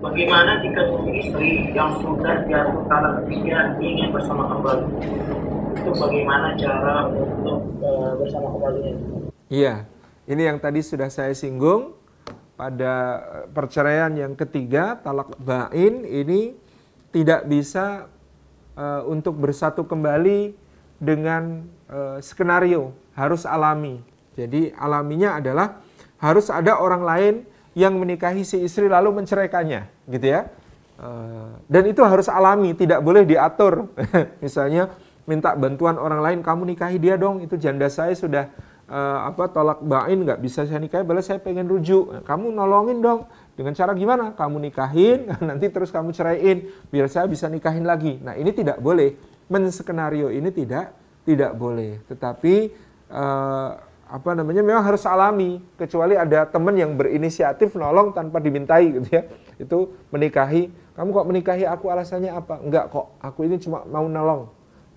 Bagaimana jika suami istri yang sudah jatuh talak ketiga ingin bersama kembali? Itu bagaimana cara untuk uh, bersama kembali? Iya, ini yang tadi sudah saya singgung pada perceraian yang ketiga talak bain ini tidak bisa uh, untuk bersatu kembali dengan uh, skenario harus alami. Jadi alaminya adalah harus ada orang lain yang menikahi si istri lalu menceraikannya, gitu ya. Eh, dan itu harus alami, tidak boleh diatur. Misalnya minta bantuan orang lain, kamu nikahi dia dong, itu janda saya sudah eh, apa tolak bain nggak bisa saya nikahi, balas saya pengen rujuk, nah, kamu nolongin dong. Dengan cara gimana? Kamu nikahin, nanti terus kamu ceraiin, biar saya bisa nikahin lagi. Nah ini tidak boleh, Men skenario ini tidak tidak boleh. Tetapi uh, apa namanya memang harus alami kecuali ada teman yang berinisiatif nolong tanpa dimintai gitu ya itu menikahi kamu kok menikahi aku alasannya apa enggak kok aku ini cuma mau nolong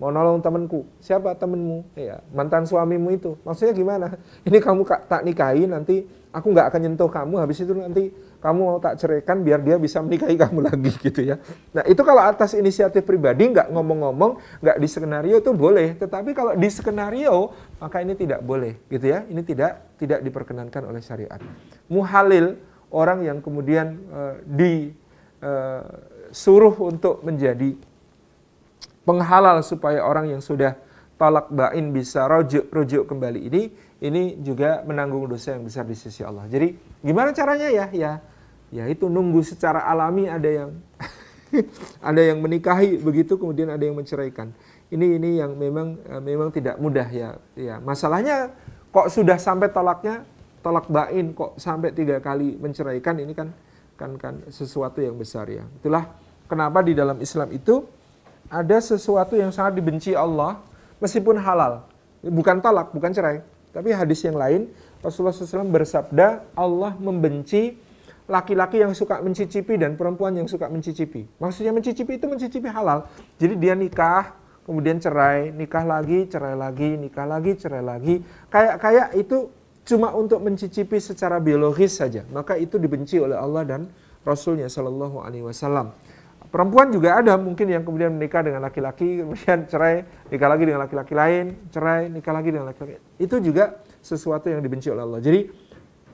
mau nolong temanku. Siapa temanmu Ya, mantan suamimu itu. Maksudnya gimana? Ini kamu tak nikahi nanti aku nggak akan nyentuh kamu habis itu nanti kamu mau tak ceraikan biar dia bisa menikahi kamu lagi gitu ya. Nah itu kalau atas inisiatif pribadi nggak ngomong-ngomong, nggak di skenario itu boleh. Tetapi kalau di skenario maka ini tidak boleh gitu ya. Ini tidak tidak diperkenankan oleh syariat. Muhalil orang yang kemudian uh, eh, disuruh eh, uh, untuk menjadi penghalal supaya orang yang sudah tolak bain bisa rujuk rujuk kembali ini ini juga menanggung dosa yang besar di sisi Allah. Jadi gimana caranya ya? Ya ya itu nunggu secara alami ada yang ada yang menikahi begitu kemudian ada yang menceraikan. Ini ini yang memang eh, memang tidak mudah ya. Ya masalahnya kok sudah sampai tolaknya tolak bain kok sampai tiga kali menceraikan ini kan kan kan sesuatu yang besar ya. Itulah kenapa di dalam Islam itu ada sesuatu yang sangat dibenci Allah meskipun halal. Bukan talak, bukan cerai. Tapi hadis yang lain, Rasulullah SAW bersabda, Allah membenci laki-laki yang suka mencicipi dan perempuan yang suka mencicipi. Maksudnya mencicipi itu mencicipi halal. Jadi dia nikah, kemudian cerai, nikah lagi, cerai lagi, nikah lagi, cerai lagi. Kayak-kayak itu cuma untuk mencicipi secara biologis saja. Maka itu dibenci oleh Allah dan Rasulnya Shallallahu Perempuan juga ada mungkin yang kemudian menikah dengan laki-laki, kemudian cerai, nikah lagi dengan laki-laki lain, cerai, nikah lagi dengan laki-laki. Itu juga sesuatu yang dibenci oleh Allah. Jadi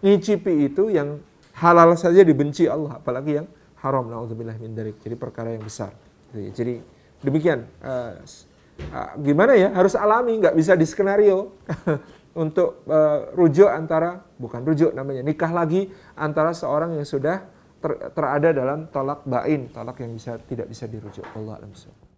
ngicipi itu yang halal saja dibenci Allah, apalagi yang haram. Nauzubillah min darik. Jadi perkara yang besar. Jadi demikian. Eh, eh, gimana ya? Harus alami, nggak bisa di skenario. untuk uh, rujuk antara bukan rujuk namanya nikah lagi antara seorang yang sudah ter, terada dalam tolak bain, tolak yang bisa tidak bisa dirujuk. Allah alam